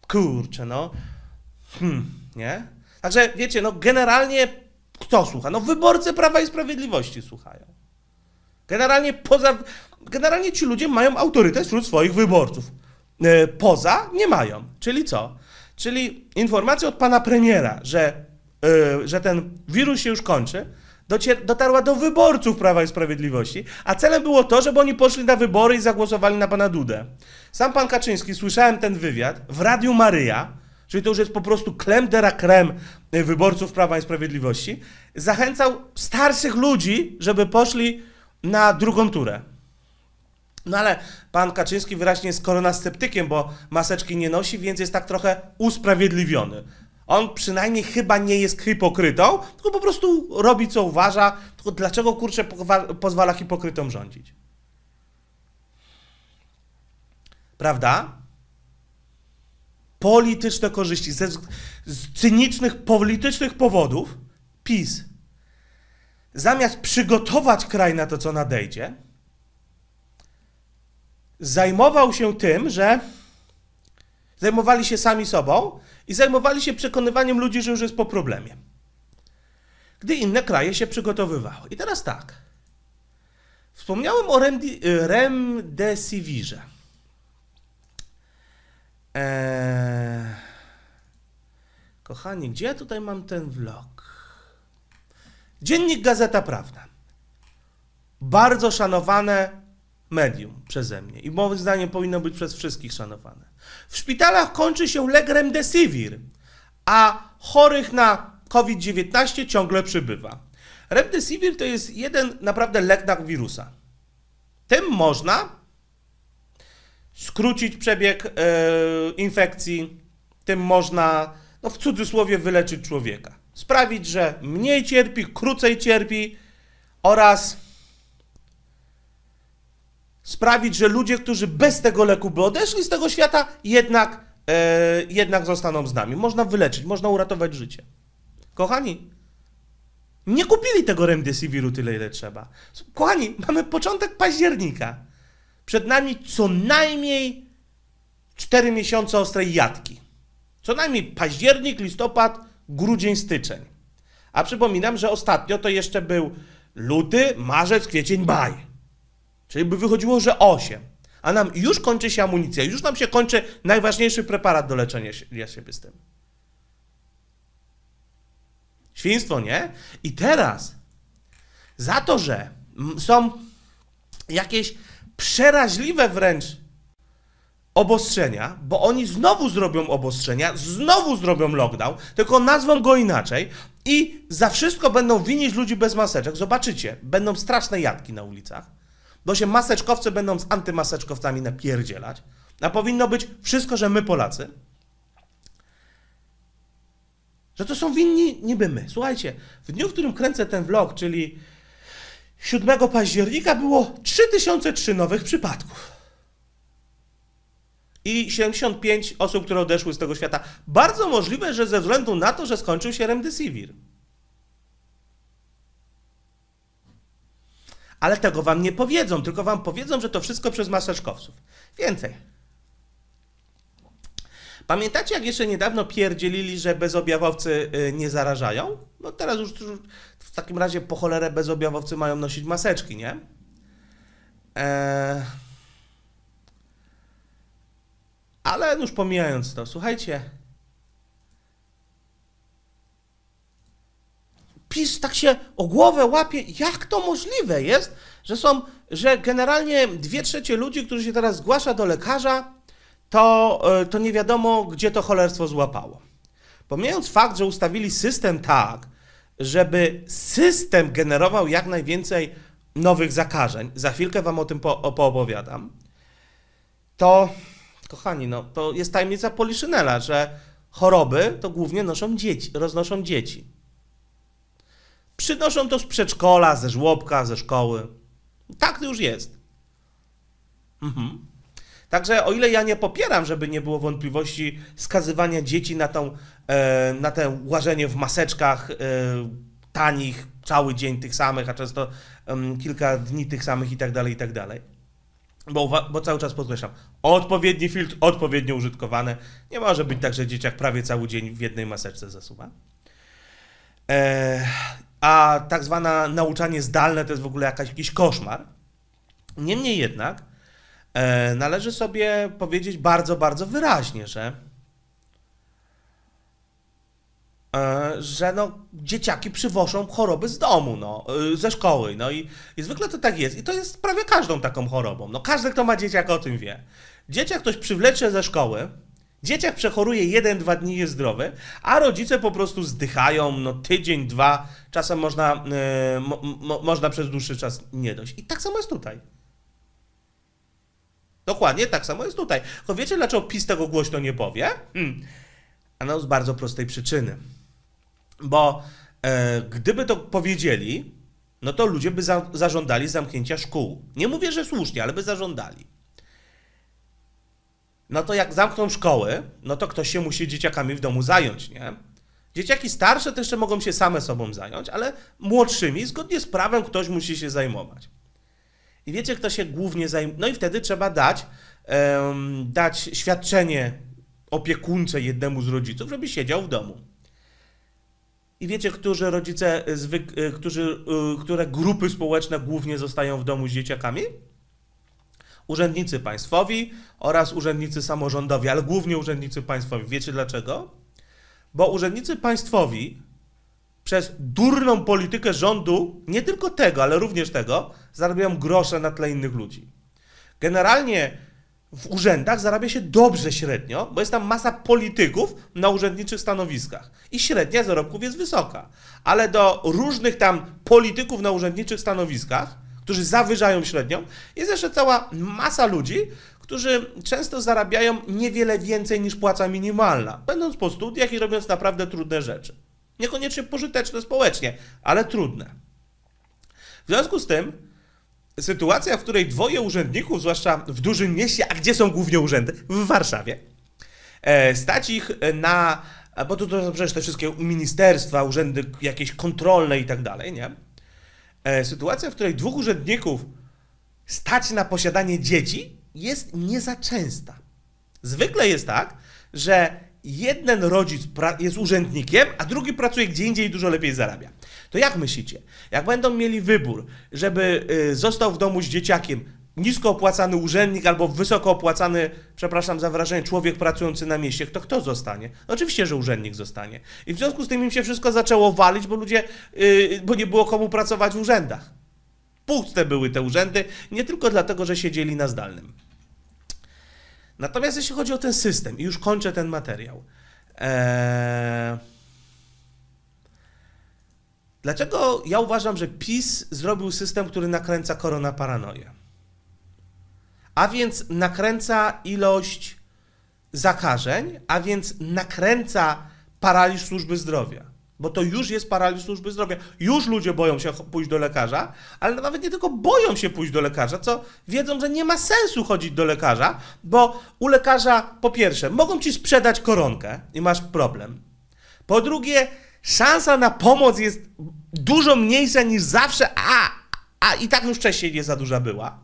Kurczę, no. Hmm, nie? Także wiecie, no generalnie kto słucha? No wyborcy Prawa i Sprawiedliwości słuchają. Generalnie poza. Generalnie ci ludzie mają autorytet wśród swoich wyborców. E, poza nie mają. Czyli co? Czyli informacja od pana premiera, że, e, że ten wirus się już kończy, dotarła do wyborców Prawa i Sprawiedliwości, a celem było to, żeby oni poszli na wybory i zagłosowali na pana Dudę. Sam pan Kaczyński, słyszałem ten wywiad w Radiu Maryja, czyli to już jest po prostu klem la krem e, wyborców Prawa i Sprawiedliwości, zachęcał starszych ludzi, żeby poszli na drugą turę. No ale pan Kaczyński wyraźnie jest koronasceptykiem, bo maseczki nie nosi, więc jest tak trochę usprawiedliwiony. On przynajmniej chyba nie jest hipokrytą, tylko po prostu robi co uważa. Tylko dlaczego kurczę pozwala hipokrytom rządzić? Prawda? Polityczne korzyści. Ze z cynicznych, politycznych powodów PiS zamiast przygotować kraj na to, co nadejdzie, zajmował się tym, że zajmowali się sami sobą i zajmowali się przekonywaniem ludzi, że już jest po problemie. Gdy inne kraje się przygotowywały. I teraz tak. Wspomniałem o remdesivirze. Eee... Kochani, gdzie ja tutaj mam ten vlog? Dziennik Gazeta Prawna. Bardzo szanowane medium przeze mnie i moim zdaniem powinno być przez wszystkich szanowane. W szpitalach kończy się lek remdesivir, a chorych na COVID-19 ciągle przybywa. Remdesivir to jest jeden naprawdę lek na wirusa. Tym można skrócić przebieg yy, infekcji, tym można, no w cudzysłowie, wyleczyć człowieka sprawić, że mniej cierpi, krócej cierpi oraz sprawić, że ludzie, którzy bez tego leku by odeszli z tego świata, jednak, e, jednak zostaną z nami. Można wyleczyć, można uratować życie. Kochani, nie kupili tego remdesiviru tyle, ile trzeba. Kochani, mamy początek października. Przed nami co najmniej 4 miesiące ostrej jadki. Co najmniej październik, listopad, grudzień, styczeń. A przypominam, że ostatnio to jeszcze był luty, marzec, kwiecień, maj. Czyli by wychodziło, że 8. A nam już kończy się amunicja, już nam się kończy najważniejszy preparat do leczenia się, ja siebie z tym. Świństwo, nie? I teraz za to, że są jakieś przeraźliwe wręcz obostrzenia, bo oni znowu zrobią obostrzenia, znowu zrobią lockdown, tylko nazwą go inaczej i za wszystko będą winić ludzi bez maseczek. Zobaczycie, będą straszne jadki na ulicach, bo się maseczkowcy będą z antymaseczkowcami napierdzielać, a powinno być wszystko, że my Polacy, że to są winni niby my. Słuchajcie, w dniu, w którym kręcę ten vlog, czyli 7 października, było 3003 nowych przypadków i 75 osób, które odeszły z tego świata. Bardzo możliwe, że ze względu na to, że skończył się remdesivir. Ale tego wam nie powiedzą, tylko wam powiedzą, że to wszystko przez maseczkowców. Więcej. Pamiętacie, jak jeszcze niedawno pierdzielili, że bezobjawowcy y, nie zarażają? No teraz już w takim razie po cholerę bezobjawowcy mają nosić maseczki, nie? Eee... Ale już pomijając to, słuchajcie. PiS tak się o głowę łapie, jak to możliwe jest, że są, że generalnie dwie trzecie ludzi, którzy się teraz zgłasza do lekarza, to, e, to nie wiadomo, gdzie to cholerstwo złapało. Pomijając fakt, że ustawili system tak, żeby system generował jak najwięcej nowych zakażeń, za chwilkę Wam o tym po, opowiadam, poopowiadam, to kochani, no to jest tajemnica Poliszynela, że choroby to głównie noszą dzieci, roznoszą dzieci. Przynoszą to z przedszkola, ze żłobka, ze szkoły. Tak to już jest. Mhm. Także o ile ja nie popieram, żeby nie było wątpliwości skazywania dzieci na, tą, e, na te łażenie w maseczkach e, tanich, cały dzień tych samych, a często kilka dni tych samych i tak dalej, i tak dalej bo, bo, cały czas podkreślam, odpowiedni filtr, odpowiednio użytkowane. Nie może być tak, że dzieciak prawie cały dzień w jednej maseczce zasuwa. E, a tak zwane nauczanie zdalne to jest w ogóle jakaś, jakiś koszmar. Niemniej jednak e, należy sobie powiedzieć bardzo, bardzo wyraźnie, że E, że no, dzieciaki przywożą choroby z domu, no, e, ze szkoły, no i, i zwykle to tak jest. I to jest prawie każdą taką chorobą. No każdy, kto ma dzieciak, o tym wie. Dzieciak ktoś przywlecze ze szkoły, dzieciak przechoruje jeden-dwa dni, jest zdrowy, a rodzice po prostu zdychają, no tydzień, dwa, czasem można, yy, mo, mo, można przez dłuższy czas nie dość. I tak samo jest tutaj. Dokładnie tak samo jest tutaj. Tylko wiecie, dlaczego PiS tego głośno nie powie? Hmm. Ano z bardzo prostej przyczyny. Bo e, gdyby to powiedzieli, no to ludzie by za, zażądali zamknięcia szkół. Nie mówię, że słusznie, ale by zażądali. No to jak zamkną szkoły, no to ktoś się musi dzieciakami w domu zająć, nie? Dzieciaki starsze też jeszcze mogą się same sobą zająć, ale młodszymi, zgodnie z prawem, ktoś musi się zajmować. I wiecie, kto się głównie zajmuje. No i wtedy trzeba dać, um, dać świadczenie opiekuńcze jednemu z rodziców, żeby siedział w domu. I wiecie, którzy rodzice, e, zwyk- e, którzy, e, które grupy społeczne głównie zostają w domu z dzieciakami? Urzędnicy państwowi oraz urzędnicy samorządowi, ale głównie urzędnicy państwowi. Wiecie dlaczego? Bo urzędnicy państwowi przez durną politykę rządu, nie tylko tego, ale również tego, zarabiają grosze na tle innych ludzi. Generalnie w urzędach zarabia się dobrze średnio, bo jest tam masa polityków na urzędniczych stanowiskach. I średnia zarobków jest wysoka. Ale do różnych tam polityków na urzędniczych stanowiskach, którzy zawyżają średnią, jest jeszcze cała masa ludzi, którzy często zarabiają niewiele więcej niż płaca minimalna, będąc po studiach i robiąc naprawdę trudne rzeczy. Niekoniecznie pożyteczne społecznie, ale trudne. W związku z tym, sytuacja, w której dwoje urzędników, zwłaszcza w dużym mieście, a gdzie są głównie urzędy? W Warszawie. E, stać ich e, na, bo tu to przecież te wszystkie ministerstwa, urzędy jakieś kontrolne i tak dalej, nie? E, sytuacja, w której dwóch urzędników stać na posiadanie dzieci jest nie za częsta. Zwykle jest tak, że jeden rodzic jest urzędnikiem, a drugi pracuje gdzie indziej i dużo lepiej zarabia. To jak myślicie? Jak będą mieli wybór, żeby y, został w domu z dzieciakiem nisko opłacany urzędnik albo wysoko opłacany, przepraszam za wrażenie, człowiek pracujący na mieście, to kto zostanie? No oczywiście, że urzędnik zostanie. I w związku z tym im się wszystko zaczęło walić, bo ludzie, y, bo nie było komu pracować w urzędach. Puste były te urzędy, nie tylko dlatego, że siedzieli na zdalnym. Natomiast jeśli chodzi o ten system, i już kończę ten materiał. Eee... Dlaczego ja uważam, że PiS zrobił system, który nakręca korona paranoję? A więc nakręca ilość zakażeń, a więc nakręca paraliż służby zdrowia bo to już jest paraliż służby zdrowia. Już ludzie boją się pójść do lekarza, ale nawet nie tylko boją się pójść do lekarza, co wiedzą, że nie ma sensu chodzić do lekarza, bo u lekarza po pierwsze mogą ci sprzedać koronkę i masz problem. Po drugie, szansa na pomoc jest dużo mniejsza niż zawsze, a, a i tak już wcześniej nie za duża była.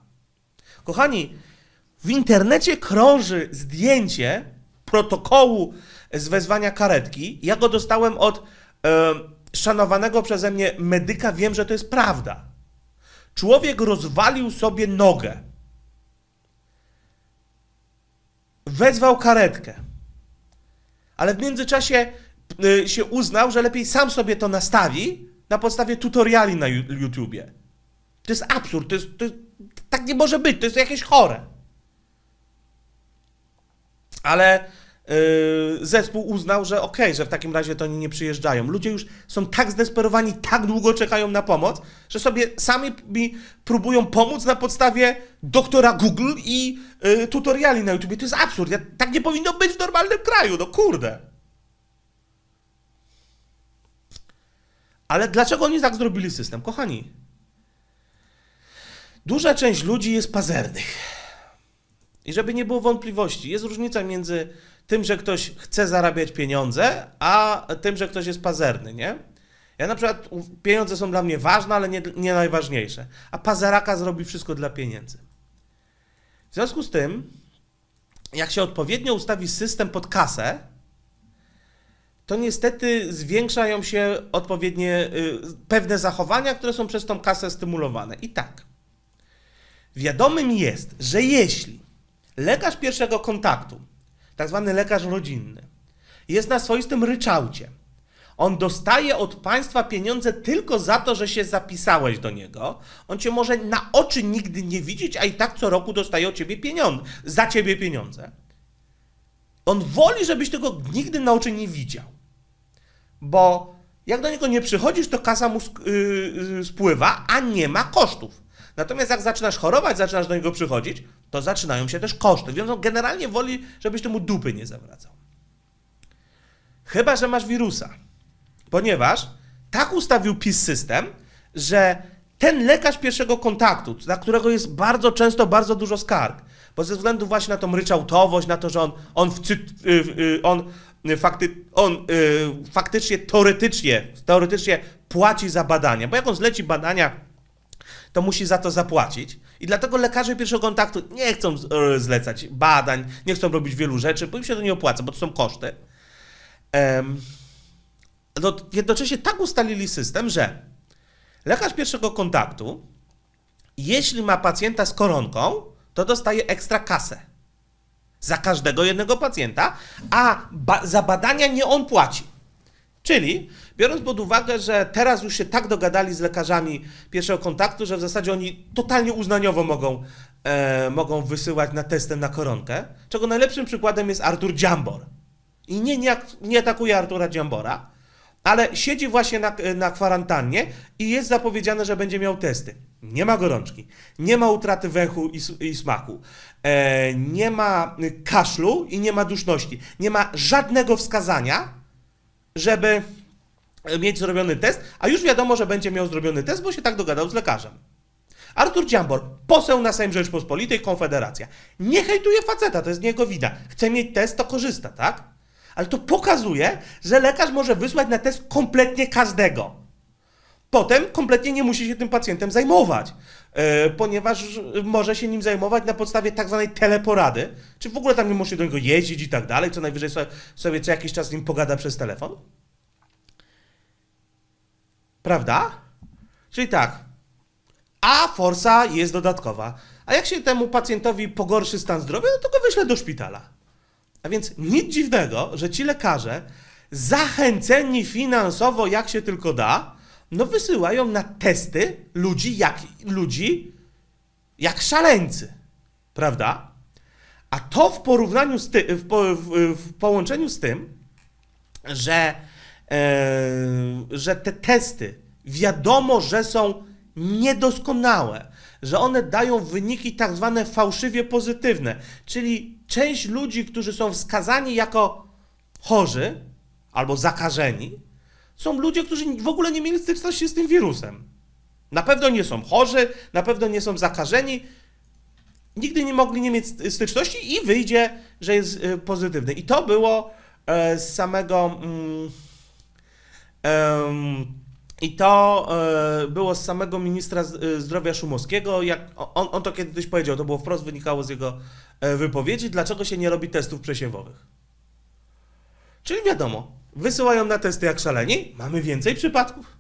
Kochani, w internecie krąży zdjęcie protokołu z wezwania karetki. Ja go dostałem od szanowanego przeze mnie medyka wiem, że to jest prawda. Człowiek rozwalił sobie nogę. Wezwał karetkę. Ale w międzyczasie y, się uznał, że lepiej sam sobie to nastawi na podstawie tutoriali na YouTubie. To jest absurd, to jest, to jest, tak nie może być, to jest jakieś chore. Ale Yy, zespół uznał, że okej, okay, że w takim razie to oni nie przyjeżdżają. Ludzie już są tak zdesperowani, tak długo czekają na pomoc, że sobie sami próbują pomóc na podstawie doktora Google i y, tutoriali na YouTube. To jest absurd. Ja, tak nie powinno być w normalnym kraju, no kurde. Ale dlaczego oni tak zrobili system? Kochani, duża część ludzi jest pazernych. I żeby nie było wątpliwości, jest różnica między tym, że ktoś chce zarabiać pieniądze, a tym, że ktoś jest pazerny, nie? Ja na przykład pieniądze są dla mnie ważne, ale nie, nie najważniejsze. A pazeraka zrobi wszystko dla pieniędzy. W związku z tym, jak się odpowiednio ustawi system pod kasę, to niestety zwiększają się odpowiednie y, pewne zachowania, które są przez tą kasę stymulowane. I tak. Wiadomym jest, że jeśli lekarz pierwszego kontaktu tak zwany lekarz rodzinny, jest na swoistym ryczałcie. On dostaje od państwa pieniądze tylko za to, że się zapisałeś do niego. On cię może na oczy nigdy nie widzieć, a i tak co roku dostaje od ciebie pieniądze, za ciebie pieniądze. On woli, żebyś tego nigdy na oczy nie widział. Bo jak do niego nie przychodzisz, to kasa mu yy, yy, spływa, a nie ma kosztów. Natomiast jak zaczynasz chorować, zaczynasz do niego przychodzić, to zaczynają się też koszty. Więc on generalnie woli, żebyś temu dupy nie zawracał. Chyba, że masz wirusa. Ponieważ tak ustawił PiS system, że ten lekarz pierwszego kontaktu, na którego jest bardzo często bardzo dużo skarg, bo ze względu właśnie na tą ryczałtowość, na to, że on, on, w, y, y, on, y, fakty, on faktycznie teoretycznie, teoretycznie płaci za badania, bo jak on zleci badania to musi za to zapłacić. I dlatego lekarze pierwszego kontaktu nie chcą e, zlecać badań, nie chcą robić wielu rzeczy, bo im się to nie opłaca, bo to są koszty. Um, jednocześnie tak ustalili system, że lekarz pierwszego kontaktu, jeśli ma pacjenta z koronką, to dostaje ekstra kasę. Za każdego jednego pacjenta, a ba za badania nie on płaci. Czyli Biorąc pod uwagę, że teraz już się tak dogadali z lekarzami pierwszego kontaktu, że w zasadzie oni totalnie uznaniowo mogą, e, mogą wysyłać na testem na koronkę, czego najlepszym przykładem jest Artur Dziambor. I nie, nie, nie atakuje Artura Dziambora, ale siedzi właśnie na, na kwarantannie i jest zapowiedziane, że będzie miał testy. Nie ma gorączki, nie ma utraty węchu i, i smaku, e, nie ma kaszlu i nie ma duszności. Nie ma żadnego wskazania, żeby mieć zrobiony test, a już wiadomo, że będzie miał zrobiony test, bo się tak dogadał z lekarzem. Artur Dziambor, poseł na Sejm Rzeczpospolitej, Konfederacja. Nie hejtuje faceta, to jest niego wina. Chce mieć test, to korzysta, tak? Ale to pokazuje, że lekarz może wysłać na test kompletnie każdego. Potem kompletnie nie musi się tym pacjentem zajmować, e, ponieważ e, może się nim zajmować na podstawie tak zwanej teleporady, czy w ogóle tam nie musi do niego jeździć i tak dalej, co najwyżej sobie co jakiś czas z nim pogada przez telefon. Prawda? Czyli tak. A forsa jest dodatkowa. A jak się temu pacjentowi pogorszy stan zdrowia, no to go wyślę do szpitala. A więc nic dziwnego, że ci lekarze, zachęceni finansowo jak się tylko da, no wysyłają na testy ludzi jak, ludzi jak szaleńcy. Prawda? A to w porównaniu z ty, w, w, w połączeniu z tym, że E, że te testy wiadomo, że są niedoskonałe, że one dają wyniki tak zwane fałszywie pozytywne, czyli część ludzi, którzy są wskazani jako chorzy albo zakażeni, są ludzie, którzy w ogóle nie mieli styczności z tym wirusem. Na pewno nie są chorzy, na pewno nie są zakażeni, nigdy nie mogli nie mieć styczności i wyjdzie, że jest e, pozytywny. I to było e, z samego. Mm, i to e, było z samego ministra e, zdrowia Szumowskiego. Jak on, on to kiedyś powiedział, to było wprost, wynikało z jego e, wypowiedzi, dlaczego się nie robi testów przesiewowych. Czyli wiadomo, wysyłają na testy jak szaleni, mamy więcej przypadków.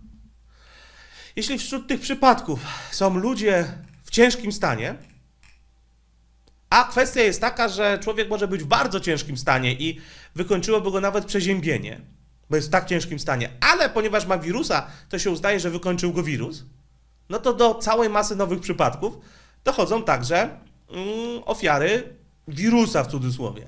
Jeśli wśród tych przypadków są ludzie w ciężkim stanie, a kwestia jest taka, że człowiek może być w bardzo ciężkim stanie i wykończyłoby go nawet przeziębienie, bo jest w tak ciężkim stanie. Ale ponieważ ma wirusa, to się uznaje, że wykończył go wirus. No to do całej masy nowych przypadków dochodzą także mm, ofiary wirusa w cudzysłowie.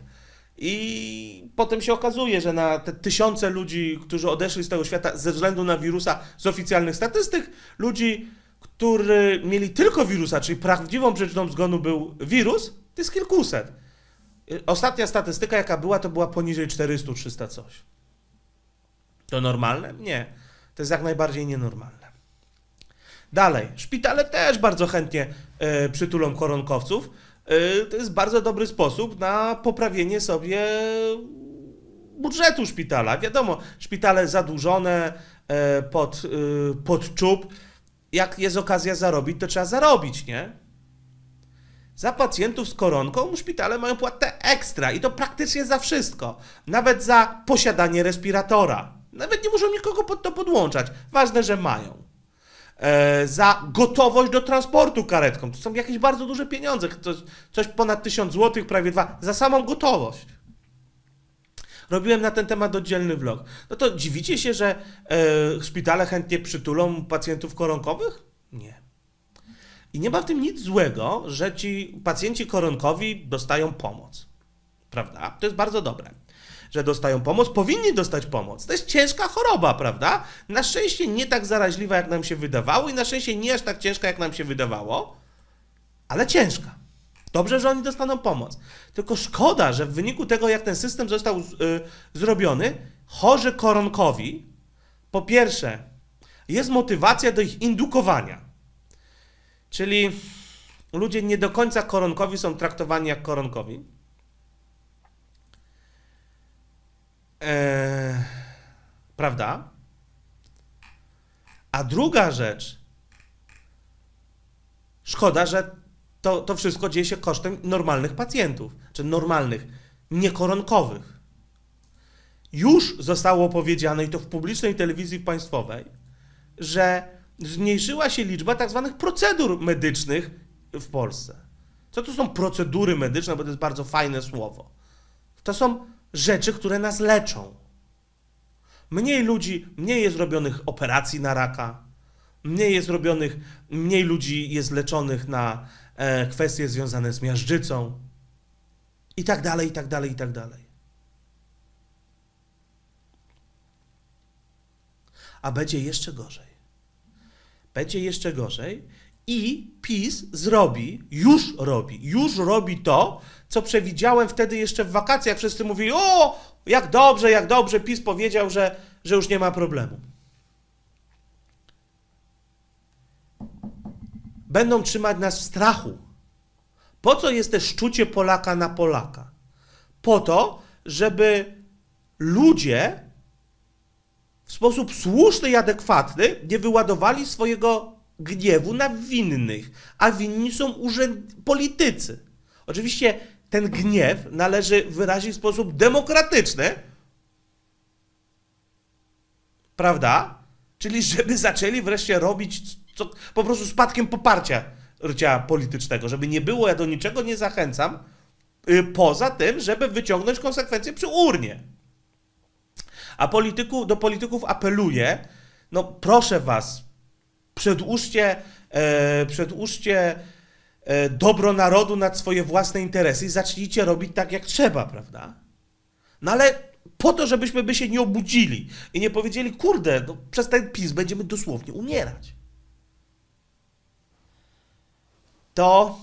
I potem się okazuje, że na te tysiące ludzi, którzy odeszli z tego świata ze względu na wirusa z oficjalnych statystyk, ludzi, którzy mieli tylko wirusa, czyli prawdziwą przyczyną zgonu był wirus, to jest kilkuset. Ostatnia statystyka, jaka była, to była poniżej 400-300 coś. To normalne? Nie. To jest jak najbardziej nienormalne. Dalej, szpitale też bardzo chętnie y, przytulą koronkowców. Y, to jest bardzo dobry sposób na poprawienie sobie budżetu szpitala. Wiadomo, szpitale zadłużone y, pod, pod czub. Jak jest okazja zarobić, to trzeba zarobić, nie? Za pacjentów z koronką szpitale mają płatę ekstra i to praktycznie za wszystko. Nawet za posiadanie respiratora. Nawet nie muszą nikogo pod to podłączać. Ważne, że mają. E, za gotowość do transportu karetką. To są jakieś bardzo duże pieniądze. Coś, coś ponad 1000 zł, prawie dwa. Za samą gotowość. Robiłem na ten temat oddzielny vlog. No to dziwicie się, że e, szpitale chętnie przytulą pacjentów koronkowych? Nie. I nie ma w tym nic złego, że ci pacjenci koronkowi dostają pomoc. Prawda? To jest bardzo dobre że dostają pomoc, powinni dostać pomoc. To jest ciężka choroba, prawda? Na szczęście nie tak zaraźliwa, jak nam się wydawało i na szczęście nie aż tak ciężka, jak nam się wydawało, ale ciężka. Dobrze, że oni dostaną pomoc. Tylko szkoda, że w wyniku tego, jak ten system został z, y, zrobiony, chorzy koronkowi, po pierwsze, jest motywacja do ich indukowania. Czyli ludzie nie do końca koronkowi są traktowani jak koronkowi. Eee, prawda? A druga rzecz, szkoda, że to, to wszystko dzieje się kosztem normalnych pacjentów, czy normalnych, niekoronkowych. Już zostało powiedziane, i to w publicznej telewizji państwowej, że zmniejszyła się liczba tak zwanych procedur medycznych w Polsce. Co to są procedury medyczne, bo to jest bardzo fajne słowo. To są rzeczy, które nas leczą. Mniej ludzi, mniej jest robionych operacji na raka, mniej jest robionych, mniej ludzi jest leczonych na e, kwestie związane z miażdżycą i tak dalej, i tak dalej, i tak dalej. A będzie jeszcze gorzej. Będzie jeszcze gorzej i PiS zrobi, już robi, już robi to, co przewidziałem wtedy jeszcze w wakacjach. Wszyscy mówili, o, jak dobrze, jak dobrze, PiS powiedział, że, że już nie ma problemu. Będą trzymać nas w strachu. Po co jest te szczucie Polaka na Polaka? Po to, żeby ludzie w sposób słuszny i adekwatny nie wyładowali swojego gniewu na winnych, a winni są urzęd... politycy. Oczywiście ten gniew należy wyrazić w sposób demokratyczny. Prawda? Czyli żeby zaczęli wreszcie robić co, po prostu spadkiem poparcia rcia politycznego, żeby nie było, ja do niczego nie zachęcam, yy, poza tym, żeby wyciągnąć konsekwencje przy urnie. A polityku, do polityków apeluję, no proszę was, przedłużcie, yy, przedłużcie E, dobro narodu nad swoje własne interesy i zacznijcie robić tak, jak trzeba, prawda? No ale po to, żebyśmy by się nie obudzili i nie powiedzieli, kurde, no, przez ten PiS będziemy dosłownie umierać. To,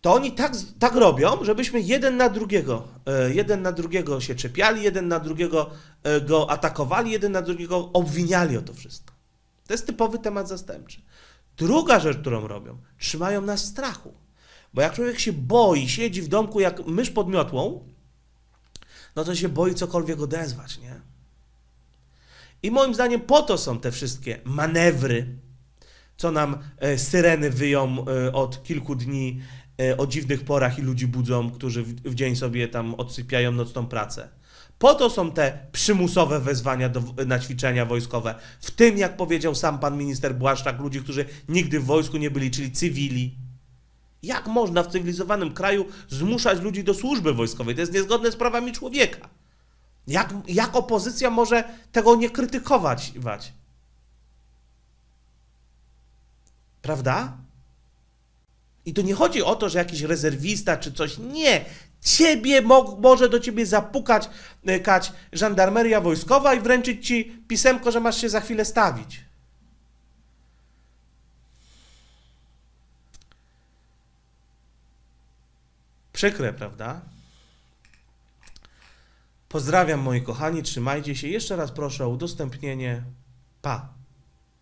to oni tak, tak robią, żebyśmy jeden na drugiego, e, jeden na drugiego się czepiali, jeden na drugiego e, go atakowali, jeden na drugiego obwiniali o to wszystko. To jest typowy temat zastępczy. Druga rzecz, którą robią, trzymają nas strachu. Bo jak człowiek się boi, siedzi w domku jak mysz pod miotłą, no to się boi cokolwiek odezwać, nie? I moim zdaniem po to są te wszystkie manewry, co nam e, syreny wyją e, od kilku dni e, o dziwnych porach i ludzi budzą, którzy w, w dzień sobie tam odsypiają nocną pracę. Po to są te przymusowe wezwania do, na ćwiczenia wojskowe. W tym, jak powiedział sam pan minister Błaszczak, ludzi, którzy nigdy w wojsku nie byli, czyli cywili. Jak można w cywilizowanym kraju zmuszać ludzi do służby wojskowej? To jest niezgodne z prawami człowieka. Jak, jak opozycja może tego nie krytykować? Prawda? I to nie chodzi o to, że jakiś rezerwista czy coś. Nie, Ciebie mo może do ciebie zapukać e, kać żandarmeria wojskowa i wręczyć ci pisemko, że masz się za chwilę stawić. Przykre, prawda? Pozdrawiam moi kochani, trzymajcie się. Jeszcze raz proszę o udostępnienie. Pa!